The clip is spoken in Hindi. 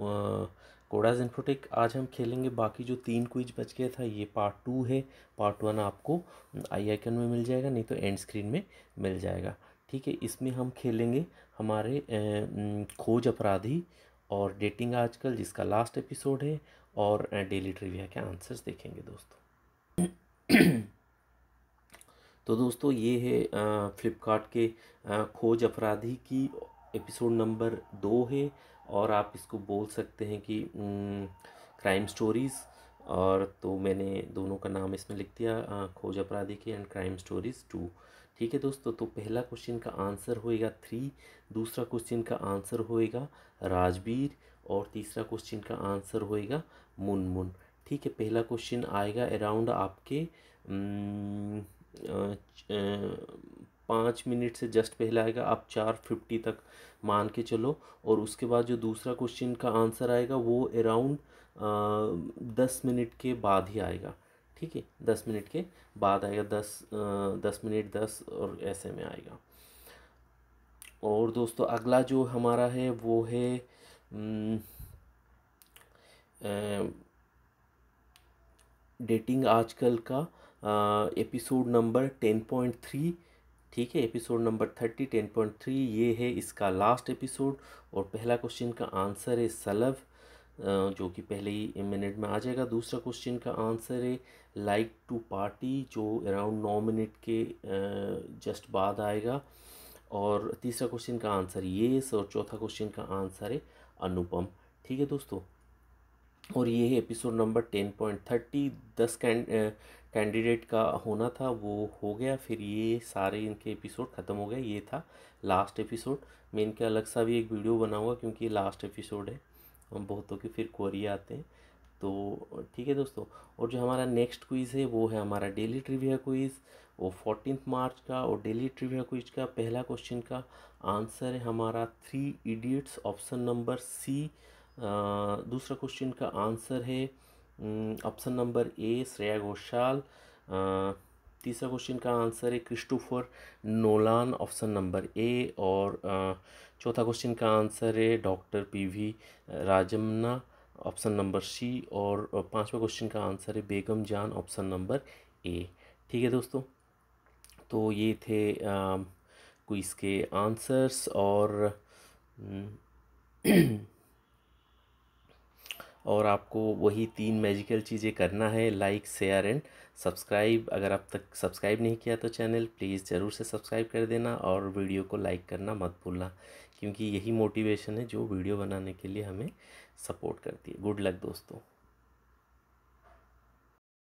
कोडाज इन्फोटेक आज हम खेलेंगे बाकी जो तीन क्विज बच गया था ये पार्ट टू है पार्ट वन आपको आई आइकन में मिल जाएगा नहीं तो एंड स्क्रीन में मिल जाएगा ठीक है इसमें हम खेलेंगे हमारे खोज अपराधी और डेटिंग आजकल जिसका लास्ट एपिसोड है और डेली ट्रिविया के आंसर्स देखेंगे दोस्तों तो दोस्तों ये है फ्लिपकार्ट के खोज अपराधी की एपिसोड नंबर दो है और आप इसको बोल सकते हैं कि क्राइम स्टोरीज़ और तो मैंने दोनों का नाम इसमें लिख दिया खोज अपराधी के एंड क्राइम स्टोरीज़ टू ठीक है दोस्तों तो पहला क्वेश्चन का आंसर होएगा थ्री दूसरा क्वेश्चन का आंसर होएगा राजबीर और तीसरा क्वेश्चन का आंसर होएगा मुनमुन ठीक है पहला क्वेश्चन आएगा अराउंड आपके पाँच मिनट से जस्ट पहले आएगा आप चार फिफ्टी तक मान के चलो और उसके बाद जो दूसरा क्वेश्चन का आंसर आएगा वो अराउंड दस मिनट के बाद ही आएगा ठीक है दस मिनट के बाद आएगा दस दस मिनट दस और ऐसे में आएगा और दोस्तों अगला जो हमारा है वो है डेटिंग आजकल का episode number ten point three ठीक है episode number thirty ten point three ये है इसका लास्ट एपिसोड और पहला क्वेश्चन का आंसर है सलभ जो कि पहले ही मिनट में आ जाएगा दूसरा क्वेश्चन का आंसर है लाइक टू पार्टी जो अराउंड नौ मिनट के जस्ट बाद आएगा और तीसरा क्वेश्चन का आंसर ये और चौथा क्वेश्चन का आंसर है अनुपम ठीक है दोस्तों और ये है episode number ten point thirty दस कैंडिडेट का होना था वो हो गया फिर ये सारे इनके एपिसोड ख़त्म हो गए ये था लास्ट एपिसोड मैं इनके अलग सा भी एक वीडियो बनाऊंगा क्योंकि लास्ट एपिसोड है हम बहुतों के फिर कोरिया आते हैं तो ठीक है दोस्तों और जो हमारा नेक्स्ट क्विज़ है वो है हमारा डेली ट्रिविया क्विज़ वो फोर्टीन मार्च का और डेली ट्रिविया क्विज का पहला क्वेश्चन का आंसर है हमारा three idiots option number C दूसरा क्वेश्चन का आंसर है option number A Shreya Ghoshal तीसरा क्वेश्चन का आंसर है Christopher Nolan option number A और चौथा क्वेश्चन का आंसर है doctor P V Rajmana option number C और पांचवा क्वेश्चन का आंसर है बेगम जान ऑप्शन नंबर ए ठीक है दोस्तों तो ये थे कोई इसके आंसर्स और और आपको वही तीन मैजिकल चीज़ें करना है लाइक शेयर एंड सब्सक्राइब अगर आप तक सब्सक्राइब नहीं किया तो चैनल प्लीज़ ज़रूर से सब्सक्राइब कर देना और वीडियो को लाइक करना मत भूलना क्योंकि यही मोटिवेशन है जो वीडियो बनाने के लिए हमें सपोर्ट करती है गुड लक दोस्तों